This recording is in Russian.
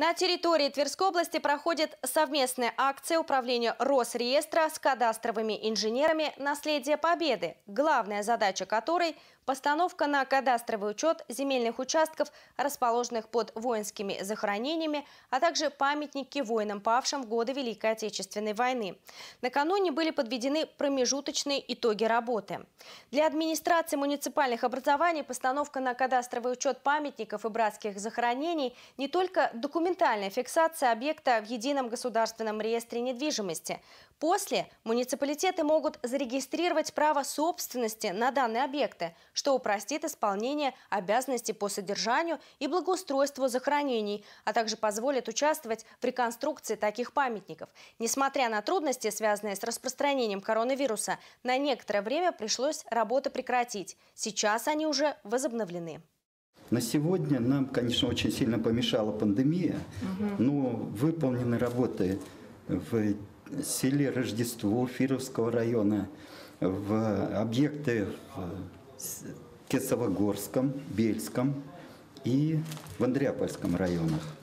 На территории Тверской области проходит совместная акция управления Росреестра с кадастровыми инженерами «Наследие Победы», главная задача которой – постановка на кадастровый учет земельных участков, расположенных под воинскими захоронениями, а также памятники воинам, павшим в годы Великой Отечественной войны. Накануне были подведены промежуточные итоги работы. Для администрации муниципальных образований постановка на кадастровый учет памятников и братских захоронений не только документ, документальная фиксация объекта в едином государственном реестре недвижимости. После муниципалитеты могут зарегистрировать право собственности на данные объекты, что упростит исполнение обязанностей по содержанию и благоустройству захоронений, а также позволит участвовать в реконструкции таких памятников. Несмотря на трудности, связанные с распространением коронавируса, на некоторое время пришлось работы прекратить. Сейчас они уже возобновлены. На сегодня нам, конечно, очень сильно помешала пандемия, угу. но выполнены работы в селе Рождество Фировского района, в объекты в Кесовогорском, Бельском и в Андреапольском районах.